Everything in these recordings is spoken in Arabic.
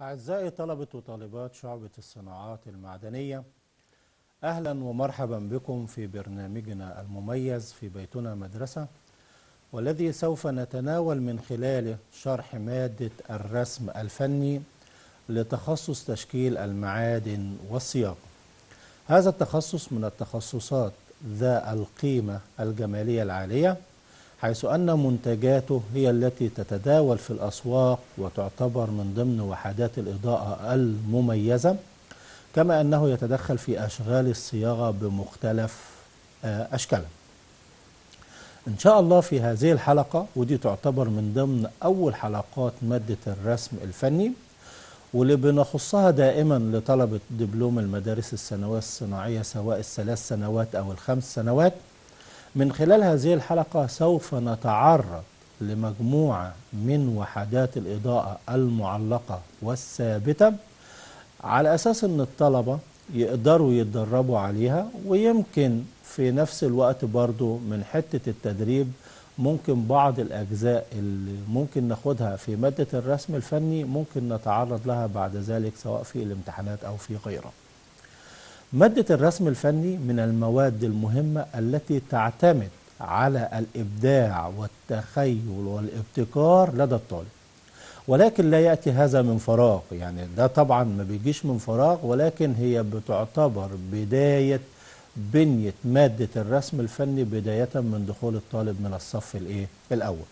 أعزائي طلبة وطالبات شعبة الصناعات المعدنية أهلا ومرحبا بكم في برنامجنا المميز في بيتنا مدرسة والذي سوف نتناول من خلاله شرح مادة الرسم الفني لتخصص تشكيل المعادن والصياغة هذا التخصص من التخصصات ذا القيمة الجمالية العالية حيث أن منتجاته هي التي تتداول في الأسواق وتعتبر من ضمن وحدات الإضاءة المميزة كما أنه يتدخل في أشغال الصياغة بمختلف آه، أشكالها إن شاء الله في هذه الحلقة ودي تعتبر من ضمن أول حلقات مادة الرسم الفني واللي بنخصها دائما لطلبة دبلوم المدارس الثانوية الصناعية سواء الثلاث سنوات أو الخمس سنوات من خلال هذه الحلقة سوف نتعرض لمجموعة من وحدات الإضاءة المعلقة والثابتة على أساس أن الطلبة يقدروا يتدربوا عليها ويمكن في نفس الوقت برضو من حتة التدريب ممكن بعض الأجزاء اللي ممكن ناخدها في مادة الرسم الفني ممكن نتعرض لها بعد ذلك سواء في الامتحانات أو في غيرها مادة الرسم الفني من المواد المهمة التي تعتمد على الإبداع والتخيل والابتكار لدى الطالب ولكن لا يأتي هذا من فراغ يعني ده طبعا ما بيجيش من فراغ ولكن هي بتعتبر بداية بنية مادة الرسم الفني بداية من دخول الطالب من الصف الإيه؟ الأول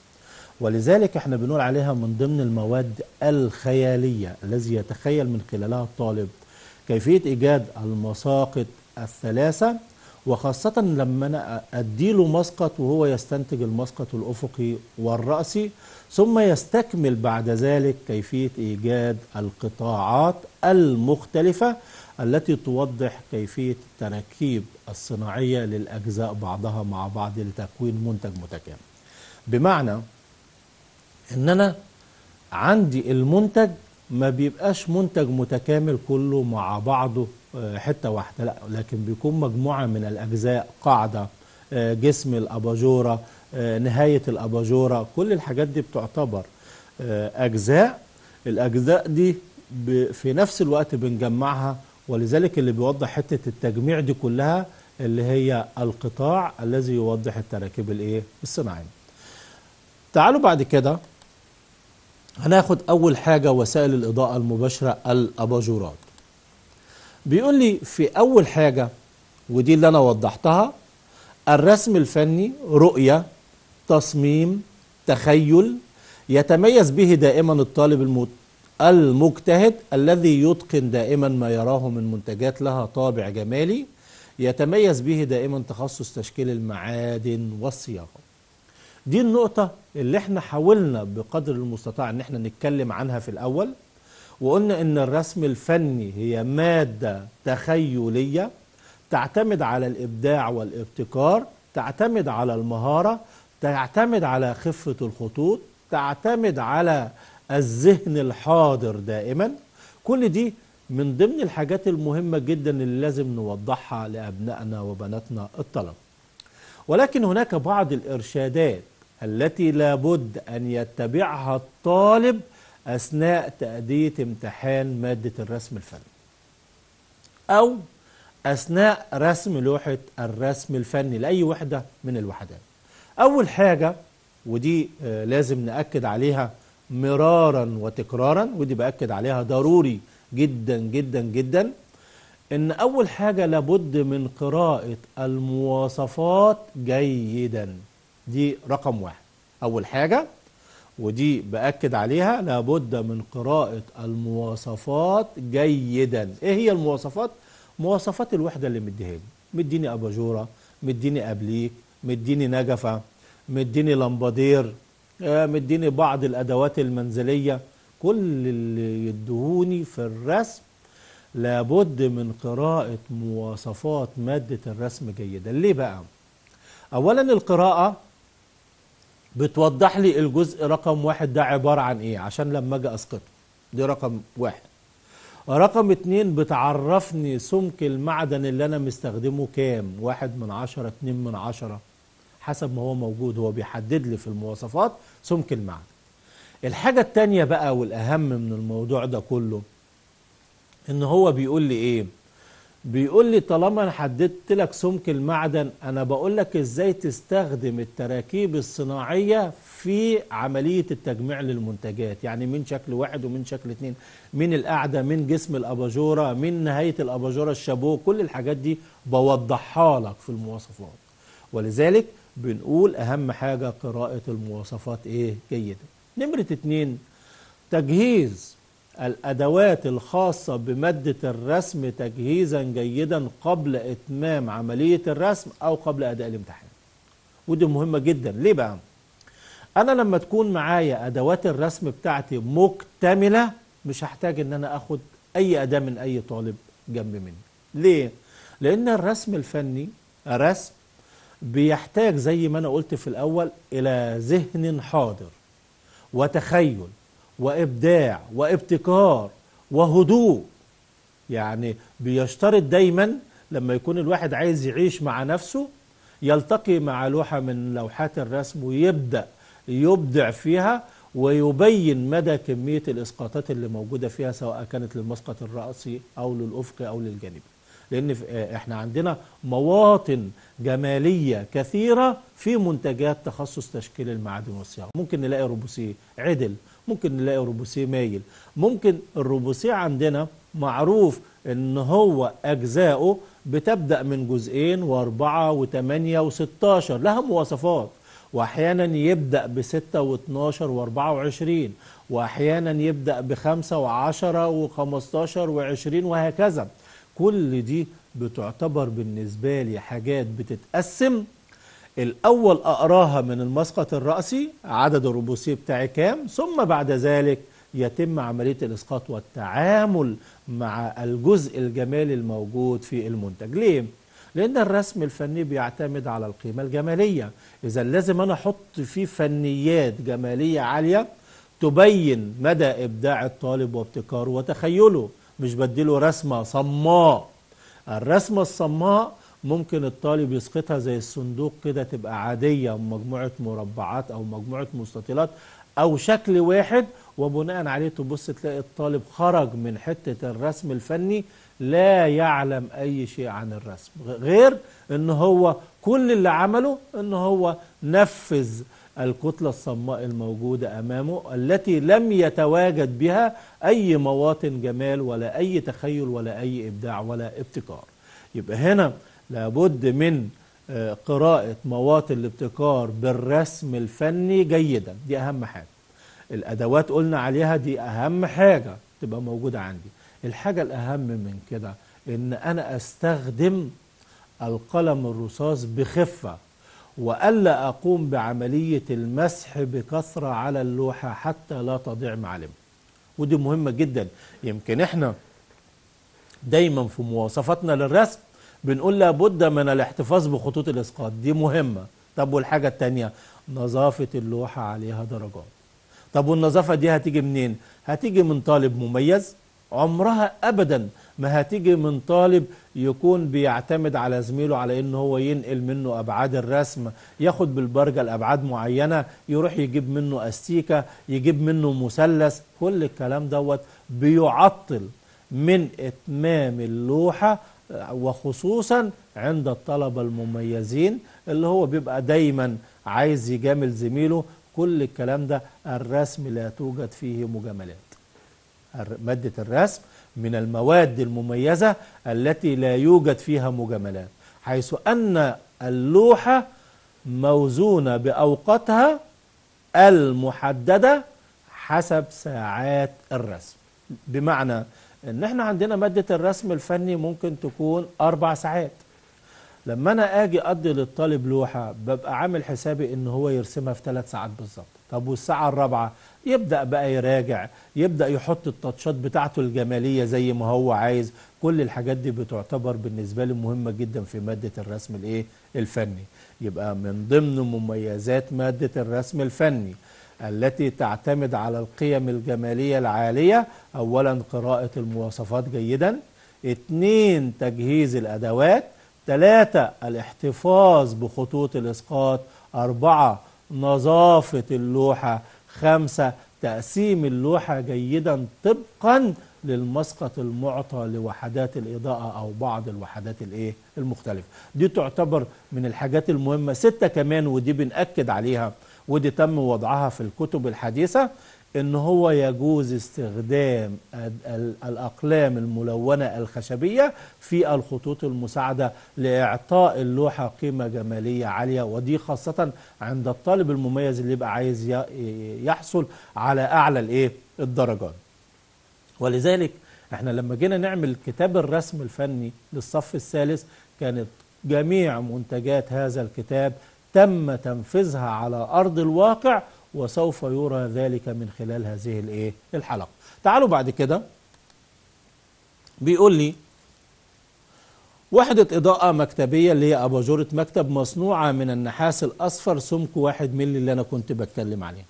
ولذلك احنا بنقول عليها من ضمن المواد الخيالية الذي يتخيل من خلالها الطالب كيفية إيجاد المساقط الثلاثة وخاصة لما أنا أديله مسقط وهو يستنتج المسقط الأفقي والرأسي ثم يستكمل بعد ذلك كيفية إيجاد القطاعات المختلفة التي توضح كيفية التركيب الصناعية للأجزاء بعضها مع بعض لتكوين منتج متكامل بمعنى أن أنا عندي المنتج ما بيبقاش منتج متكامل كله مع بعضه آه، حته واحده لا لكن بيكون مجموعه من الاجزاء قاعده آه، جسم الاباجوره آه، نهايه الاباجوره كل الحاجات دي بتعتبر اجزاء الاجزاء دي في نفس الوقت بنجمعها ولذلك اللي بيوضح حته التجميع دي كلها اللي هي القطاع الذي يوضح التراكيب الايه الصناعيه تعالوا بعد كده هناخد أول حاجة وسائل الإضاءة المباشرة الأباجورات بيقول لي في أول حاجة ودي اللي أنا وضحتها الرسم الفني رؤية تصميم تخيل يتميز به دائما الطالب المجتهد الذي يتقن دائما ما يراه من منتجات لها طابع جمالي يتميز به دائما تخصص تشكيل المعادن والصياغة دي النقطة اللي احنا حاولنا بقدر المستطاع ان احنا نتكلم عنها في الاول وقلنا ان الرسم الفني هي مادة تخيلية تعتمد على الابداع والابتكار تعتمد على المهارة تعتمد على خفة الخطوط تعتمد على الذهن الحاضر دائما كل دي من ضمن الحاجات المهمة جدا اللي لازم نوضحها لأبنائنا وبناتنا الطلبة ولكن هناك بعض الإرشادات التي لابد أن يتبعها الطالب أثناء تأدية امتحان مادة الرسم الفني أو أثناء رسم لوحة الرسم الفني لأي وحدة من الوحدات أول حاجة ودي آه، لازم نأكد عليها مرارا وتكرارا ودي بأكد عليها ضروري جدا جدا جدا ان اول حاجة لابد من قراءة المواصفات جيدا دي رقم واحد أول حاجة ودي بأكد عليها لابد من قراءة المواصفات جيدا إيه هي المواصفات؟ مواصفات الوحدة اللي مديها لي مديني أباجورة مديني أبليك مديني نجفة مديني لمبادير آه، مديني بعض الأدوات المنزلية كل اللي يدهوني في الرسم لابد من قراءة مواصفات مادة الرسم جيدا ليه بقى؟ أولا القراءة بتوضح لي الجزء رقم واحد ده عبارة عن ايه عشان لما اجي اسقطه دي رقم واحد رقم اتنين بتعرفني سمك المعدن اللي انا مستخدمه كام واحد من عشرة اتنين من عشرة حسب ما هو موجود هو بيحدد لي في المواصفات سمك المعدن الحاجة التانية بقى والاهم من الموضوع ده كله ان هو بيقول لي ايه بيقول لي طالما انا حددت لك سمك المعدن انا بقول لك ازاي تستخدم التراكيب الصناعيه في عمليه التجميع للمنتجات يعني من شكل واحد ومن شكل اثنين من القاعده من جسم الاباجوره من نهايه الاباجوره الشابو كل الحاجات دي بوضحها لك في المواصفات ولذلك بنقول اهم حاجه قراءه المواصفات ايه جيده نمره اثنين تجهيز الأدوات الخاصة بمادة الرسم تجهيزا جيدا قبل إتمام عملية الرسم أو قبل أداء الامتحان ودي مهمة جدا ليه بقى؟ أنا لما تكون معايا أدوات الرسم بتاعتي مكتملة مش هحتاج إن أنا أخد أي أداة من أي طالب جنب مني ليه؟ لأن الرسم الفني رسم بيحتاج زي ما أنا قلت في الأول إلى ذهن حاضر وتخيل وإبداع وابتكار وهدوء يعني بيشترط دايما لما يكون الواحد عايز يعيش مع نفسه يلتقي مع لوحة من لوحات الرسم ويبدأ يبدع فيها ويبين مدى كمية الإسقاطات اللي موجودة فيها سواء كانت للمسقط الرأسي أو للأفق أو للجانبي لأن آه، إحنا عندنا مواطن جمالية كثيرة في منتجات تخصص تشكيل المعادن والصياغة ممكن نلاقي روبوسي عدل ممكن نلاقي روبوسيه مايل ممكن الروبوسيه عندنا معروف ان هو اجزائه بتبدا من جزئين واربعه وثمانيه وستاشر لها مواصفات واحيانا يبدا بسته واتناشر واربعه وعشرين واحيانا يبدا بخمسة وخمستاشر وعشرين وهكذا كل دي بتعتبر بالنسبه لي حاجات بتتقسم الأول أقراها من المسقط الرأسي عدد الروبوسيه بتاعي كام ثم بعد ذلك يتم عملية الإسقاط والتعامل مع الجزء الجمالي الموجود في المنتج ليه؟ لأن الرسم الفني بيعتمد على القيمة الجمالية إذا لازم أنا أحط فيه فنيات جمالية عالية تبين مدى إبداع الطالب وابتكاره وتخيله مش بديله رسمة صماء الرسمة الصماء ممكن الطالب يسقطها زي الصندوق كده تبقى عادية مجموعة مربعات أو مجموعة مستطيلات أو شكل واحد وبناء عليه تبص تلاقي الطالب خرج من حتة الرسم الفني لا يعلم أي شيء عن الرسم غير أن هو كل اللي عمله أن هو نفذ الكتلة الصماء الموجودة أمامه التي لم يتواجد بها أي مواطن جمال ولا أي تخيل ولا أي إبداع ولا ابتكار يبقى هنا لابد من آه، قراءة مواطن الابتكار بالرسم الفني جيدا دي أهم حاجة الأدوات قلنا عليها دي أهم حاجة تبقى موجودة عندي الحاجة الأهم من كده إن أنا أستخدم القلم الرصاص بخفة وألا أقوم بعملية المسح بكثرة على اللوحة حتى لا تضيع معالمها ودي مهمة جدا يمكن إحنا دايما في مواصفاتنا للرسم بنقول لابد من الاحتفاظ بخطوط الاسقاط دي مهمه طب والحاجه الثانيه نظافه اللوحه عليها درجات طب والنظافه دي هتيجي منين هتيجي من طالب مميز عمرها ابدا ما هتيجي من طالب يكون بيعتمد على زميله على ان هو ينقل منه ابعاد الرسم ياخد بالبرجه الابعاد معينه يروح يجيب منه استيكه يجيب منه مثلث كل الكلام دوت بيعطل من اتمام اللوحه وخصوصا عند الطلبة المميزين اللي هو بيبقى دايما عايز يجامل زميله كل الكلام ده الرسم لا توجد فيه مجاملات مادة الرسم من المواد المميزة التي لا يوجد فيها مجاملات حيث أن اللوحة موزونة بأوقاتها المحددة حسب ساعات الرسم بمعنى ان احنا عندنا ماده الرسم الفني ممكن تكون اربع ساعات لما انا اجي اقضي للطالب لوحه ببقى عامل حسابي ان هو يرسمها في ثلاث ساعات بالظبط طب والساعه الرابعه يبدا بقى يراجع يبدا يحط التاتشات بتاعته الجماليه زي ما هو عايز كل الحاجات دي بتعتبر بالنسبه لي مهمه جدا في ماده الرسم الايه الفني يبقى من ضمن مميزات ماده الرسم الفني التي تعتمد على القيم الجمالية العالية أولا قراءة المواصفات جيدا اثنين تجهيز الأدوات ثلاثة الاحتفاظ بخطوط الإسقاط أربعة نظافة اللوحة خمسة تقسيم اللوحة جيدا طبقا للمسقط المعطى لوحدات الإضاءة أو بعض الوحدات الإيه المختلفة دي تعتبر من الحاجات المهمة ستة كمان ودي بنأكد عليها ودي تم وضعها في الكتب الحديثة ان هو يجوز استخدام الاقلام الملونه الخشبيه في الخطوط المساعده لاعطاء اللوحه قيمه جماليه عاليه ودي خاصه عند الطالب المميز اللي يبقى عايز يحصل على اعلى الايه الدرجات ولذلك احنا لما جينا نعمل كتاب الرسم الفني للصف الثالث كانت جميع منتجات هذا الكتاب تم تنفيذها على أرض الواقع وسوف يرى ذلك من خلال هذه الايه الحلقة تعالوا بعد كده بيقول لي وحدة إضاءة مكتبية اللي هي أباجورة مكتب مصنوعة من النحاس الأصفر سمك واحد ملي اللي أنا كنت بتكلم عليه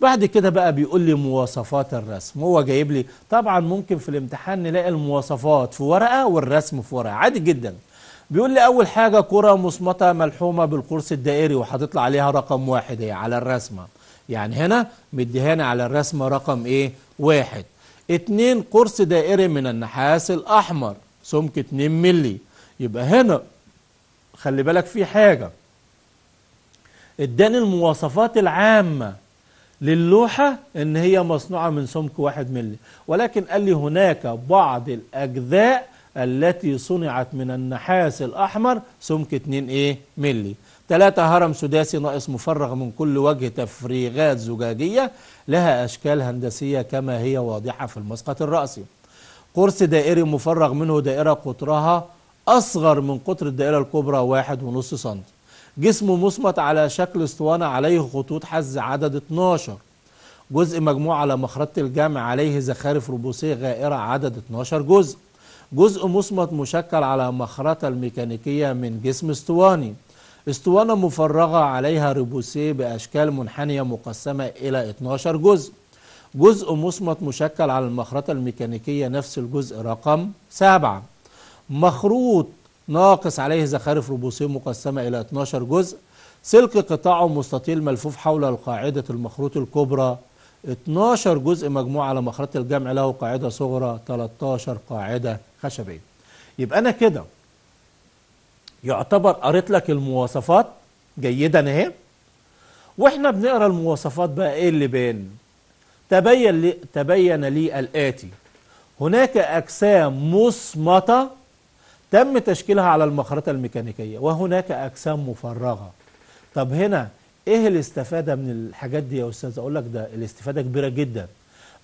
بعد كده بقى بيقول لي مواصفات الرسم هو جايب لي طبعا ممكن في الامتحان نلاقي المواصفات في ورقة والرسم في ورقة عادي جدا بيقول لي أول حاجة كرة مصمتة ملحومة بالقرص الدائري وهتطلع عليها رقم واحد هي على الرسمة يعني هنا مديهانا على الرسمة رقم إيه واحد اتنين قرص دائري من النحاس الأحمر سمك 2 ملي يبقى هنا خلي بالك في حاجة اداني المواصفات العامة للوحة ان هي مصنوعة من سمك واحد ملي ولكن قال لي هناك بعض الاجزاء التي صنعت من النحاس الأحمر سمك 2 إيه ملي 3 هرم سداسي ناقص مفرغ من كل وجه تفريغات زجاجية لها أشكال هندسية كما هي واضحة في المسقط الرأسي قرص دائري مفرغ منه دائرة قطرها أصغر من قطر الدائرة الكبرى واحد ونص سنت جسم مصمت على شكل اسطوانة عليه خطوط حز عدد 12 جزء مجموع على مخرطة الجمع عليه زخارف ربوسية غائرة عدد 12 جزء جزء مصمت مشكل على مخرطة الميكانيكية من جسم اسطواني اسطوانة مفرغة عليها ريبوسيه بأشكال منحنية مقسمة إلى 12 جزء جزء مصمت مشكل على المخرطة الميكانيكية نفس الجزء رقم 7 مخروط ناقص عليه زخارف ربوسيه مقسمة إلى 12 جزء سلك قطاعه مستطيل ملفوف حول القاعدة المخروط الكبرى 12 جزء مجموع على مخرطة الجمع له قاعدة صغرى 13 قاعدة خشبيه يبقى انا كده يعتبر قريت لك المواصفات جيدا اهي واحنا بنقرا المواصفات بقى ايه اللي بين تبين لي تبين لي الاتي هناك اجسام مصمته تم تشكيلها على المخرطه الميكانيكيه وهناك اجسام مفرغه طب هنا ايه الاستفاده من الحاجات دي يا استاذ اقول لك ده الاستفاده كبيره جدا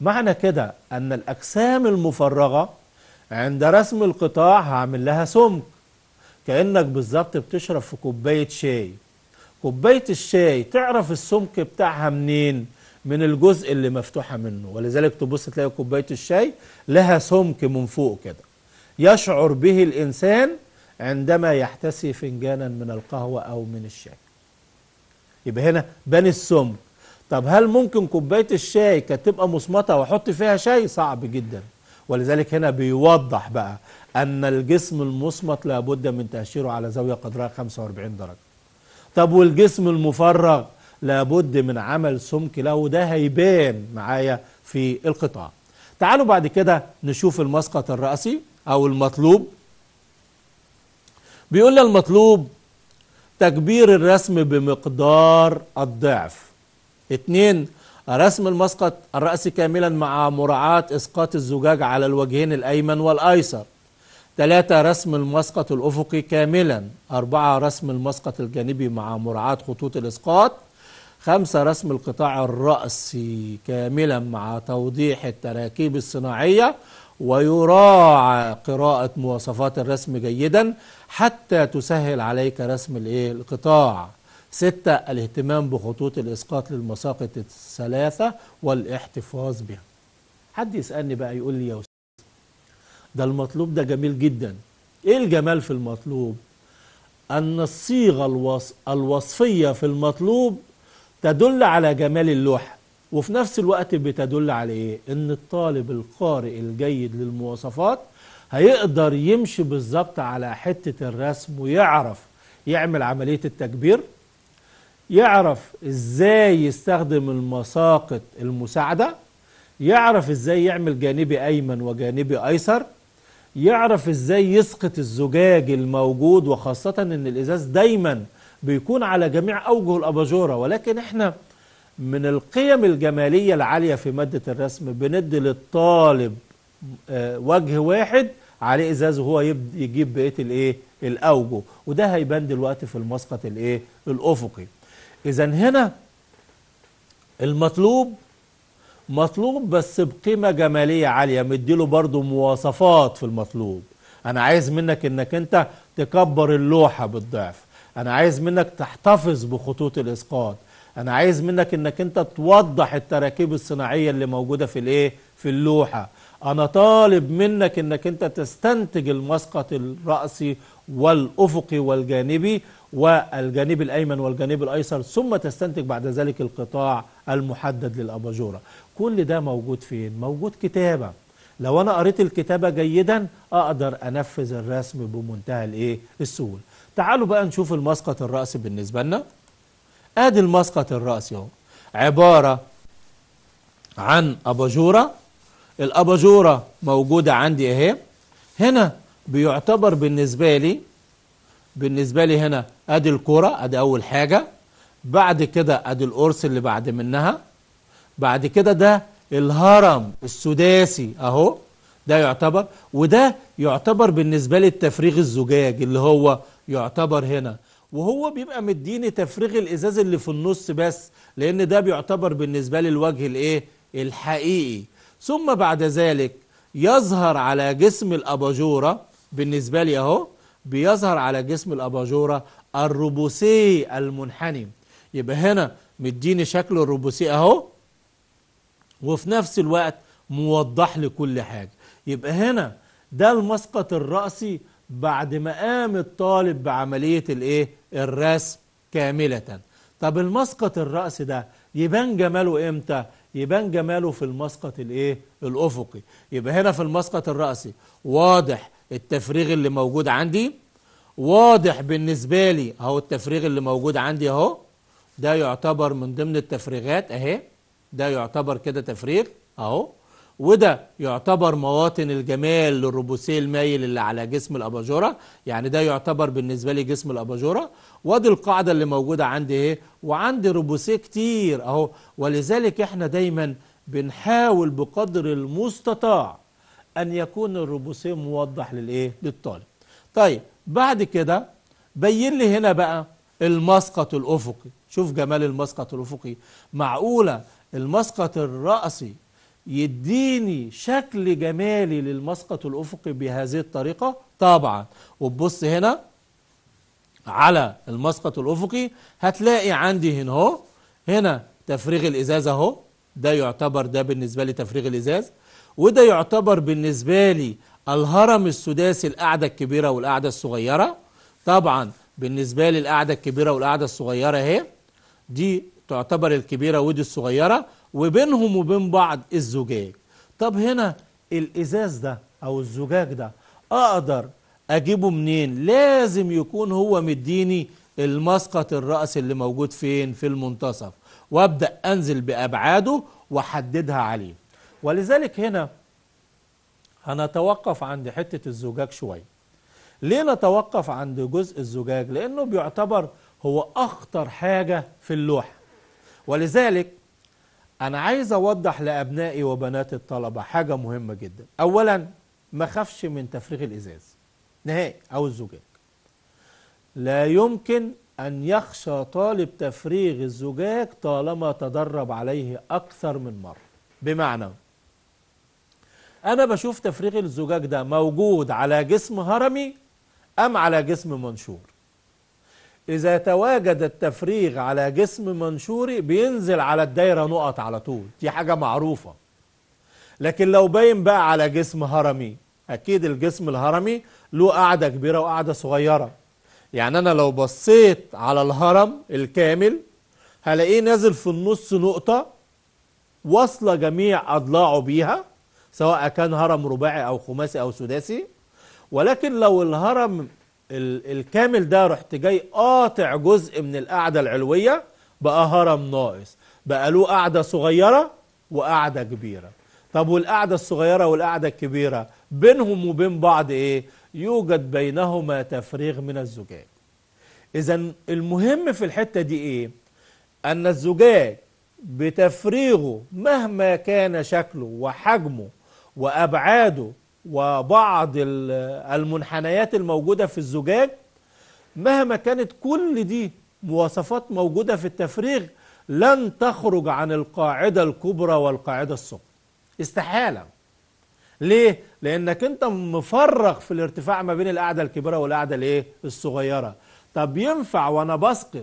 معنى كده ان الاجسام المفرغه عند رسم القطاع هعمل لها سمك كأنك بالظبط بتشرب في كوباية شاي كوباية الشاي تعرف السمك بتاعها منين من الجزء اللي مفتوحة منه ولذلك تبص تلاقي كوباية الشاي لها سمك من فوق كده يشعر به الإنسان عندما يحتسي فنجانا من القهوة أو من الشاي يبقى هنا بني السمك طب هل ممكن كوباية الشاي كانت تبقى مصمتة وأحط فيها شاي صعب جداً ولذلك هنا بيوضح بقى أن الجسم المصمت لابد من تأشيره على زاوية قدرها 45 درجة طب والجسم المفرغ لابد من عمل سمك له وده هيبان معايا في القطاع تعالوا بعد كده نشوف المسقط الرأسي أو المطلوب بيقول لنا المطلوب تكبير الرسم بمقدار الضعف اتنين رسم المسقط الرأسي كاملا مع مراعاة إسقاط الزجاج على الوجهين الأيمن والأيسر ثلاثة رسم المسقط الأفقي كاملا أربعة رسم المسقط الجانبي مع مراعاة خطوط الإسقاط خمسة رسم القطاع الرأسي كاملا مع توضيح التراكيب الصناعية ويراعى قراءة مواصفات الرسم جيدا حتى تسهل عليك رسم القطاع ستة الاهتمام بخطوط الإسقاط للمساقط الثلاثة والاحتفاظ بها حد يسألني بقى يقول لي يا أستاذ ده المطلوب ده جميل جدا إيه الجمال في المطلوب أن الصيغة الوصفية في المطلوب تدل على جمال اللوحة وفي نفس الوقت بتدل على إيه إن الطالب القارئ الجيد للمواصفات هيقدر يمشي بالظبط على حتة الرسم ويعرف يعمل عملية التكبير يعرف ازاي يستخدم المساقط المساعدة يعرف ازاي يعمل جانبي ايمن وجانبي ايسر يعرف ازاي يسقط الزجاج الموجود وخاصة ان الازاز دايما بيكون على جميع اوجه الاباجورة ولكن احنا من القيم الجمالية العالية في مادة الرسم بندي للطالب آه، وجه واحد عليه ازاز وهو يجيب بقية الايه الاوجه وده هيبان دلوقتي في المسقط الايه الافقي إذا هنا المطلوب مطلوب بس بقيمة جمالية عالية مديله برضو مواصفات في المطلوب أنا عايز منك إنك أنت تكبر اللوحة بالضعف أنا عايز منك تحتفظ بخطوط الإسقاط أنا عايز منك إنك أنت توضح التراكيب الصناعية اللي موجودة في الإيه؟ في اللوحة أنا طالب منك إنك أنت تستنتج المسقط الرأسي والأفقي والجانبي والجانب الأيمن والجانب الأيسر ثم تستنتج بعد ذلك القطاع المحدد للأباجورة كل ده موجود فين؟ موجود كتابة لو أنا قريت الكتابة جيدا أقدر أنفذ الرسم بمنتهى الإيه؟ السهولة تعالوا بقى نشوف المسقط الرأسي بالنسبة لنا ادي المسقط الرأسي اهو عبارة عن أباجورة الأباجورة موجودة عندي أهي هنا بيعتبر بالنسبة لي بالنسبة لي هنا ادي الكرة ادي اول حاجة بعد كده ادي القرص اللي بعد منها بعد كده ده الهرم السداسي اهو ده يعتبر وده يعتبر بالنسبة لي التفريغ الزجاج اللي هو يعتبر هنا وهو بيبقى مديني تفريغ الازاز اللي في النص بس لان ده بيعتبر بالنسبة لي الوجه الايه الحقيقي ثم بعد ذلك يظهر على جسم الاباجوره بالنسبه لي اهو بيظهر على جسم الاباجوره الربوسي المنحني يبقى هنا مديني شكل الربوسي اهو وفي نفس الوقت موضح لي كل حاجة يبقى هنا ده المسقط الرأسي بعد ما قام الطالب بعملية الايه الرسم كاملة طب المسقط الرأسي ده يبان جماله امتى يبان جماله في المسقط الايه الافقي يبقى هنا في المسقط الرأسي واضح التفريغ اللي موجود عندي واضح بالنسبة لي اهو التفريغ اللي موجود عندي اهو ده يعتبر من ضمن التفريغات اهي ده يعتبر كده تفريغ اهو وده يعتبر مواطن الجمال للروبوسيه المايل اللي على جسم الاباجوره يعني ده يعتبر بالنسبه لي جسم الاباجوره وادي القاعده اللي موجوده عندي اهي وعندي روبوسيه كتير اهو ولذلك احنا دايما بنحاول بقدر المستطاع ان يكون الروبوسيه موضح للايه للطالب طيب بعد كده بين لي هنا بقى المسقط الأفقي شوف جمال المسقط الأفقي معقولة المسقط الرأسي يديني شكل جمالي للمسقط الأفقي بهذه الطريقة طبعا وتبص هنا على المسقط الأفقي هتلاقي عندي هنا اهو هنا تفريغ الإزاز اهو ده يعتبر ده بالنسبة لي تفريغ الإزاز وده يعتبر بالنسبة لي الهرم السداسي القعدة الكبيرة والقعدة الصغيرة طبعا بالنسبة لي الكبيرة والقعدة الصغيرة اهي دي تعتبر الكبيرة ودي الصغيرة وبينهم وبين بعض الزجاج طب هنا الإزاز ده أو الزجاج ده أقدر أجيبه منين لازم يكون هو مديني المسقط الرأس اللي موجود فين في المنتصف وأبدأ أنزل بأبعاده وأحددها عليه ولذلك هنا هنتوقف عند حتة الزجاج شوية ليه نتوقف عند جزء الزجاج لأنه بيعتبر هو أخطر حاجة في اللوحة ولذلك أنا عايز أوضح لأبنائي وبنات الطلبة حاجة مهمة جدا أولا ما خافش من تفريغ الإزاز نهائي أو الزجاج لا يمكن أن يخشى طالب تفريغ الزجاج طالما تدرب عليه أكثر من مرة بمعنى أنا بشوف تفريغ الزجاج ده موجود على جسم هرمي أم على جسم منشور إذا تواجد التفريغ على جسم منشوري بينزل على الدايرة نقط على طول دي حاجة معروفة لكن لو باين بقى على جسم هرمي أكيد الجسم الهرمي له قاعدة كبيرة وقاعدة صغيرة يعني أنا لو بصيت على الهرم الكامل هلاقيه نازل في النص نقطة واصلة جميع أضلاعه بيها سواء كان هرم رباعي أو خماسي أو سداسي ولكن لو الهرم الكامل ده رحت جاي قاطع جزء من القاعدة العلوية بقى هرم ناقص بقى له قاعدة صغيرة وقاعدة كبيرة طب والقاعدة الصغيرة والقاعدة الكبيرة بينهم وبين بعض ايه يوجد بينهما تفريغ من الزجاج اذا المهم في الحتة دي ايه ان الزجاج بتفريغه مهما كان شكله وحجمه وأبعاده وبعض المنحنيات الموجودة في الزجاج مهما كانت كل دي مواصفات موجودة في التفريغ لن تخرج عن القاعدة الكبرى والقاعدة الصغرى استحالة ليه؟ لأنك أنت مفرغ في الارتفاع ما بين القاعدة الكبيرة والقاعدة الإيه؟ الصغيرة طب ينفع وأنا بسقط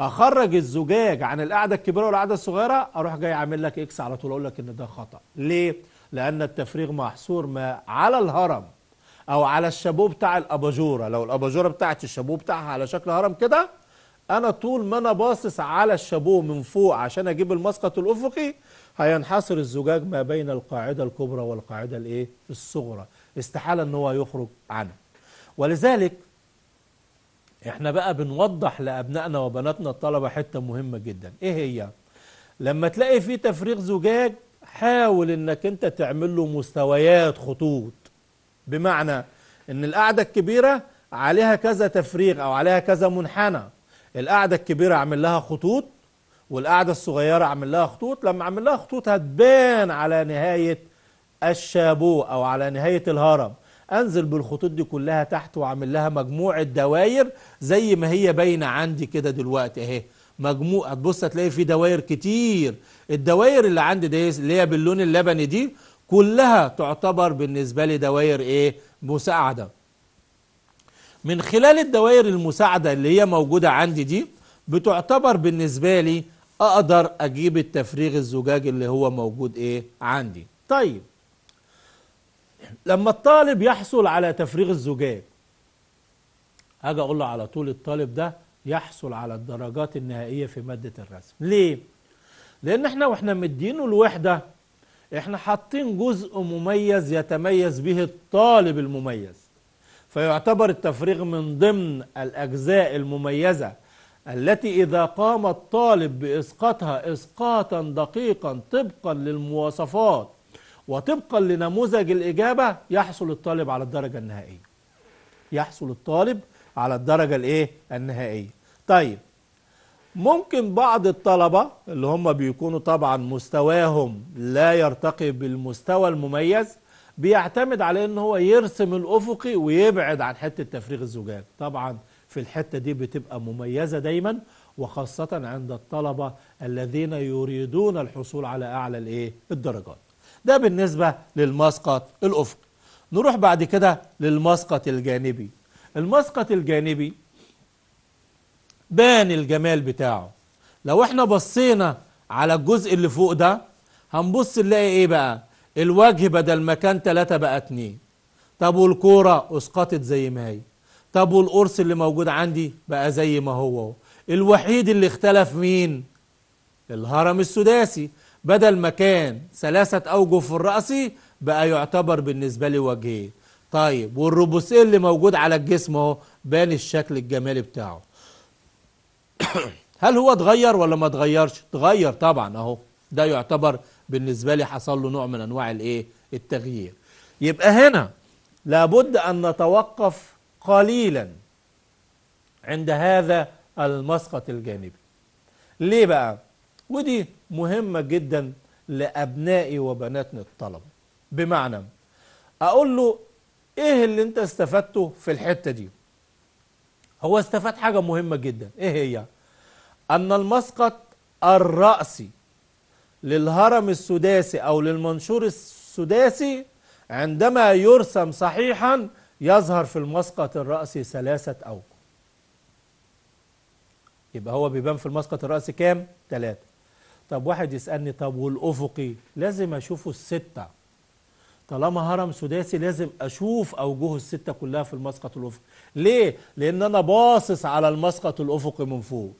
أخرج الزجاج عن القاعدة الكبيرة والقاعدة الصغيرة أروح جاي عامل لك إكس على طول أقول لك إن ده خطأ ليه؟ لأن التفريغ محصور ما على الهرم أو على الشابوه بتاع الأباجورة لو الأباجورة بتاعت الشابوه بتاعها على شكل هرم كده أنا طول ما أنا باصص على الشابوه من فوق عشان أجيب المسقط الأفقي هينحصر الزجاج ما بين القاعدة الكبرى والقاعدة الإيه؟ الصغرى استحالة أن هو يخرج عنها ولذلك احنا بقى بنوضح لأبنائنا وبناتنا الطلبة حتة مهمة جدا إيه هي؟ لما تلاقي في تفريغ زجاج حاول انك انت تعمل له مستويات خطوط بمعنى ان القاعدة الكبيرة عليها كذا تفريغ او عليها كذا منحنى القاعدة الكبيرة اعمل لها خطوط والقاعدة الصغيرة اعمل لها خطوط لما اعمل لها خطوط هتبان على نهاية الشابو او على نهاية الهرم انزل بالخطوط دي كلها تحت واعمل لها مجموعة دواير زي ما هي باينة عندي كده دلوقتي اهي مجموع هتبص هتلاقي في دواير كتير الدواير اللي عندي دي اللي هي باللون اللبني دي كلها تعتبر بالنسبة لي دواير ايه مساعدة من خلال الدوائر المساعدة اللي هي موجودة عندي دي بتعتبر بالنسبة لي اقدر اجيب التفريغ الزجاج اللي هو موجود ايه عندي طيب لما الطالب يحصل على تفريغ الزجاج هاجي اقول له على طول الطالب ده يحصل على الدرجات النهائية في مادة الرسم ليه؟ لأن احنا واحنا مدينه الوحدة احنا حاطين جزء مميز يتميز به الطالب المميز فيعتبر التفريغ من ضمن الأجزاء المميزة التي إذا قام الطالب بإسقاطها إسقاطا دقيقا طبقا للمواصفات وطبقا لنموذج الإجابة يحصل الطالب على الدرجة النهائية يحصل الطالب على الدرجة الإيه؟ النهائية طيب ممكن بعض الطلبة اللي هم بيكونوا طبعا مستواهم لا يرتقي بالمستوى المميز بيعتمد على ان هو يرسم الافقي ويبعد عن حته تفريغ الزجاج طبعا في الحته دي بتبقى مميزه دايما وخاصه عند الطلبه الذين يريدون الحصول على اعلى الايه الدرجات ده بالنسبه للمسقط الافقي نروح بعد كده للمسقط الجانبي المسقط الجانبي بان الجمال بتاعه لو احنا بصينا على الجزء اللي فوق ده هنبص نلاقي ايه بقى الوجه بدل ما كان ثلاثة بقى اتنين طب والكورة اسقطت زي ما هي طب والقرص اللي موجود عندي بقى زي ما هو الوحيد اللي اختلف مين الهرم السداسي بدل ما كان ثلاثة أوجه في الرأس بقى يعتبر بالنسبة لي وجهين طيب والروبوسيه اللي موجود على الجسم اهو بان الشكل الجمالي بتاعه هل هو اتغير ولا ما اتغيرش اتغير طبعا اهو ده يعتبر بالنسبة لي حصل له نوع من انواع الايه التغيير يبقى هنا لابد ان نتوقف قليلا عند هذا المسقط الجانبي ليه بقى ودي مهمة جدا لأبنائي وبناتنا الطلبة بمعنى أقول له إيه اللي أنت استفدته في الحتة دي هو استفاد حاجة مهمة جدا ايه هي ان المسقط الرأسي للهرم السداسي او للمنشور السداسي عندما يرسم صحيحا يظهر في المسقط الرأسي ثلاثة أوجه يبقى هو بيبان في المسقط الرأسي كام؟ ثلاثة طب واحد يسألني طب والأفقي لازم أشوفه الستة طالما هرم سداسي لازم أشوف أوجهه الستة كلها في المسقط الأفقي ليه؟ لأن أنا باصص على المسقط الأفقي من فوق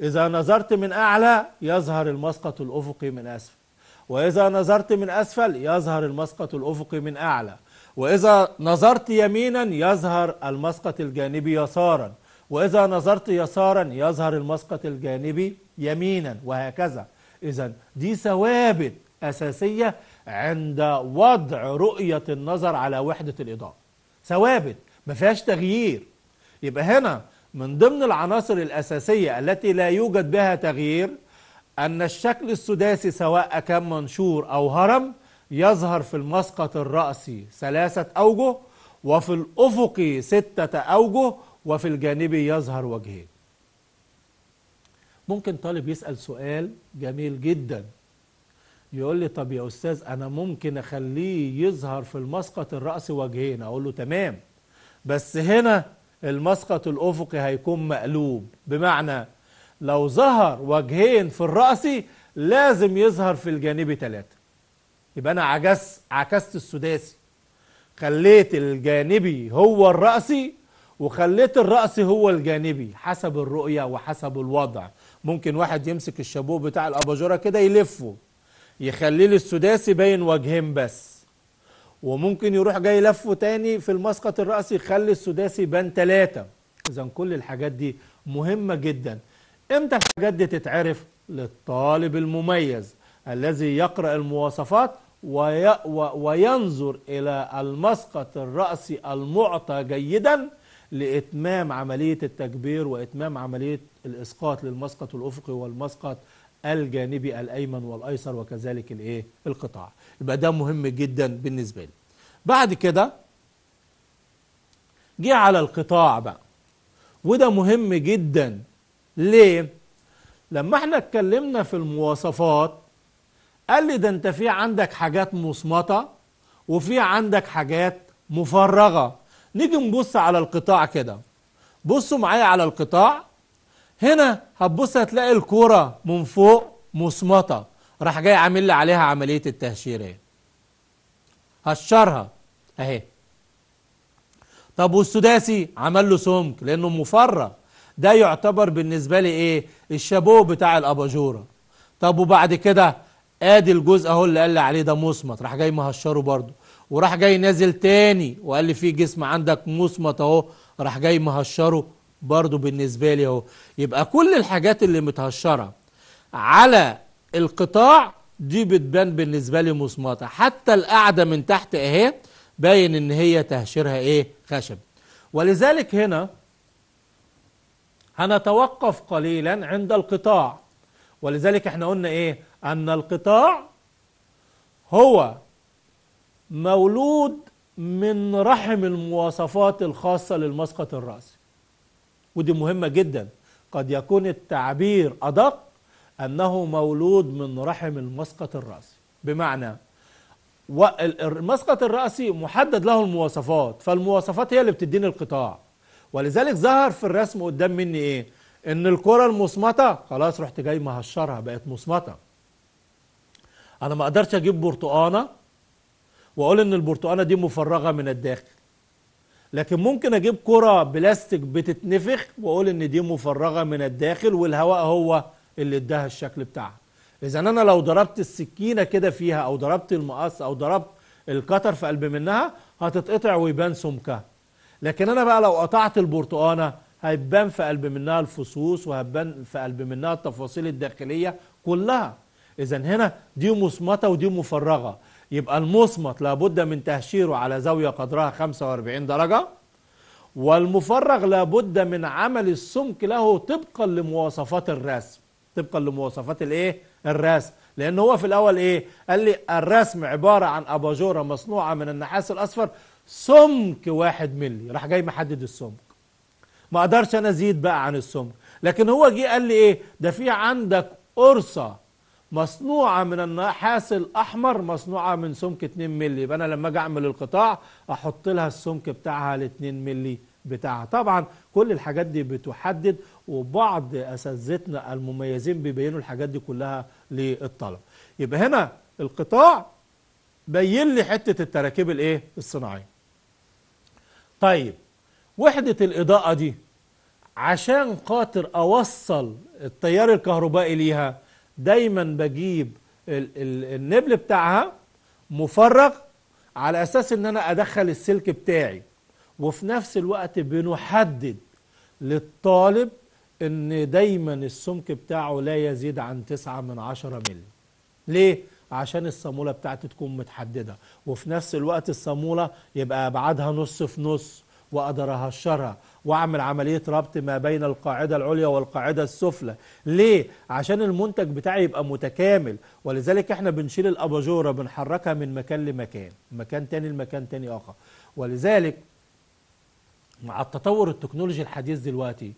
إذا نظرت من أعلى يظهر المسقط الأفقي من أسفل وإذا نظرت من أسفل يظهر المسقط الأفقي من أعلى وإذا نظرت يمينا يظهر المسقط الجانبي يسارا وإذا نظرت يسارا يظهر المسقط الجانبي يمينا وهكذا إذا دي ثوابت أساسية عند وضع رؤية النظر على وحدة الإضاءة ثوابت ما فيهاش تغيير يبقى هنا من ضمن العناصر الأساسية التي لا يوجد بها تغيير أن الشكل السداسي سواء كان منشور أو هرم يظهر في المسقط الرأسي ثلاثة أوجه وفي الافق ستة أوجه وفي الجانبي يظهر وجهين ممكن طالب يسأل سؤال جميل جدا يقول لي طب يا أستاذ أنا ممكن أخليه يظهر في المسقط الرأسي وجهين أقول له تمام بس هنا المسقط الأفقي هيكون مقلوب بمعنى لو ظهر وجهين في الرأس لازم يظهر في الجانبي ثلاثة يبقى أنا عجز عكست السداسي خليت الجانبي هو الرأسي وخليت الرأس هو الجانبي حسب الرؤية وحسب الوضع ممكن واحد يمسك الشابوه بتاع الأباجورة كده يلفه يخليه للسداسي باين وجهين بس وممكن يروح جاي لفه تاني في المسقط الرأسي يخلي السداسي بان تلاتة إذا كل الحاجات دي مهمة جدا إمتى الحاجات دي تتعرف للطالب المميز الذي يقرأ المواصفات وي... وينظر إلى المسقط الرأسي المعطى جيدا لإتمام عملية التكبير وإتمام عملية الإسقاط للمسقط الأفقي والمسقط الجانبي الايمن والايسر وكذلك الايه القطاع يبقى ده مهم جدا بالنسبه لي بعد كده جه على القطاع بقى وده مهم جدا ليه لما احنا اتكلمنا في المواصفات قال لي ده انت في عندك حاجات مصمته وفي عندك حاجات مفرغه نيجي نبص على القطاع كده بصوا معايا على القطاع هنا هتبص هتلاقي الكوره من فوق مصمطه راح جاي عامل لي عليها عمليه التهشير هشرها اهي طب والسداسي عمل له سمك لانه مفرغ ده يعتبر بالنسبه لي ايه الشابوه بتاع الاباجوره طب وبعد كده ادي الجزء اهو اللي قال لي عليه ده مصمت راح جاي مهشره برضه وراح جاي نازل تاني وقال لي في جسم عندك مصمت اهو راح جاي مهشره برضو بالنسبة لي اهو يبقى كل الحاجات اللي متهشرة على القطاع دي بتبان بالنسبة لي مصمتة حتى القعدة من تحت اهي باين ان هي تهشيرها ايه خشب ولذلك هنا هنتوقف قليلا عند القطاع ولذلك احنا قلنا ايه ان القطاع هو مولود من رحم المواصفات الخاصة للمسقط الرأسي ودي مهمة جدا قد يكون التعبير أدق أنه مولود من رحم المسقط الرأسي بمعنى المسقط الرأسي محدد له المواصفات فالمواصفات هي اللي بتديني القطاع ولذلك ظهر في الرسم قدام مني ايه ان الكرة المصمتة خلاص رحت جاي مهشرها بقت مصمتة انا ما اقدرش اجيب برتقانة واقول ان البرتقانة دي مفرغة من الداخل لكن ممكن اجيب كرة بلاستيك بتتنفخ واقول ان دي مفرغة من الداخل والهواء هو اللي اداها الشكل بتاعها اذا انا لو ضربت السكينة كده فيها او ضربت المقص او ضربت القطر في قلب منها هتتقطع ويبان سمكها لكن انا بقى لو قطعت البرتقانة هيبان في قلب منها الفصوص وهتبان في قلب منها التفاصيل الداخلية كلها اذا هنا دي مصمتة ودي مفرغة يبقى المصمت لابد من تهشيره على زاوية قدرها 45 درجة والمفرغ لابد من عمل السمك له طبقا لمواصفات الرسم طبقا لمواصفات الايه الرسم لان هو في الاول ايه قال لي الرسم عبارة عن اباجورة مصنوعة من النحاس الاصفر سمك واحد ملي راح جاي محدد السمك ما اقدرش انا ازيد بقى عن السمك لكن هو جه قال لي ايه ده في عندك قرصة مصنوعة من النحاس الأحمر مصنوعة من سمك 2 مللي يبقى أنا لما أجي أعمل القطاع أحط لها السمك بتاعها ال 2 مللي بتاعها طبعا كل الحاجات دي بتحدد وبعض أساتذتنا المميزين بيبينوا الحاجات دي كلها للطلب يبقى هنا القطاع بين لي حتة التراكيب الإيه الصناعية طيب وحدة الإضاءة دي عشان خاطر أوصل التيار الكهربائي ليها دايما بجيب النبل بتاعها مفرغ على اساس ان انا ادخل السلك بتاعي وفي نفس الوقت بنحدد للطالب ان دايما السمك بتاعه لا يزيد عن تسعة من عشرة مللي ليه عشان الصامولة بتاعتي تكون متحددة وفي نفس الوقت الصامولة يبقى أبعادها نص في نص وأدرها الشرع واعمل عملية ربط ما بين القاعدة العليا والقاعدة السفلى ليه؟ عشان المنتج بتاعي يبقى متكامل ولذلك احنا بنشيل الأباجورة بنحركها من مكان لمكان مكان تاني لمكان تاني آخر ولذلك مع التطور التكنولوجي الحديث دلوقتي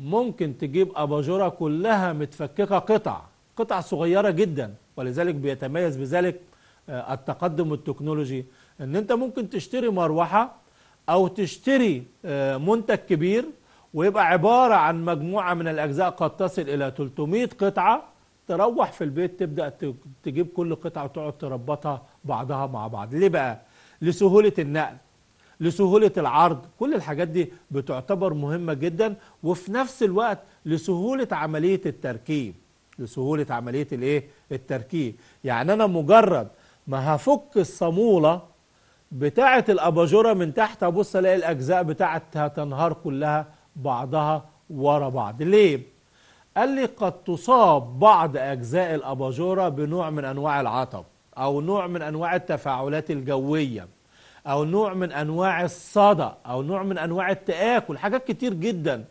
ممكن تجيب أباجورة كلها متفككة قطع قطع صغيرة جدا ولذلك بيتميز بذلك آه، التقدم التكنولوجي ان انت ممكن تشتري مروحة أو تشتري آه، منتج كبير ويبقى عبارة عن مجموعة من الأجزاء قد تصل إلى 300 قطعة تروح في البيت تبدأ تجيب كل قطعة وتقعد تربطها بعضها مع بعض ليه بقى؟ لسهولة النقل لسهولة العرض كل الحاجات دي بتعتبر مهمة جدا وفي نفس الوقت لسهولة عملية التركيب لسهولة عملية الايه؟ التركيب يعني أنا مجرد ما هفك الصامولة بتاعة الأباجورة من تحت أبص ألاقي الأجزاء بتاعتها تنهار كلها بعضها ورا بعض ليه؟ قال لي قد تصاب بعض أجزاء الأباجورة بنوع من أنواع العطب أو نوع من أنواع التفاعلات الجوية أو نوع من أنواع الصدى أو نوع من أنواع التآكل حاجات كتير جداً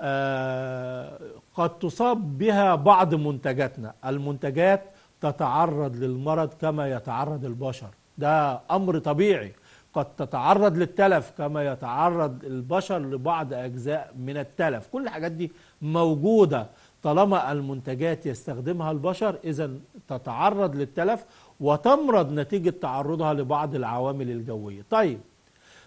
آه قد تصاب بها بعض منتجاتنا المنتجات تتعرض للمرض كما يتعرض البشر ده أمر طبيعي قد تتعرض للتلف كما يتعرض البشر لبعض أجزاء من التلف كل الحاجات دي موجودة طالما المنتجات يستخدمها البشر إذا تتعرض للتلف وتمرض نتيجة تعرضها لبعض العوامل الجوية طيب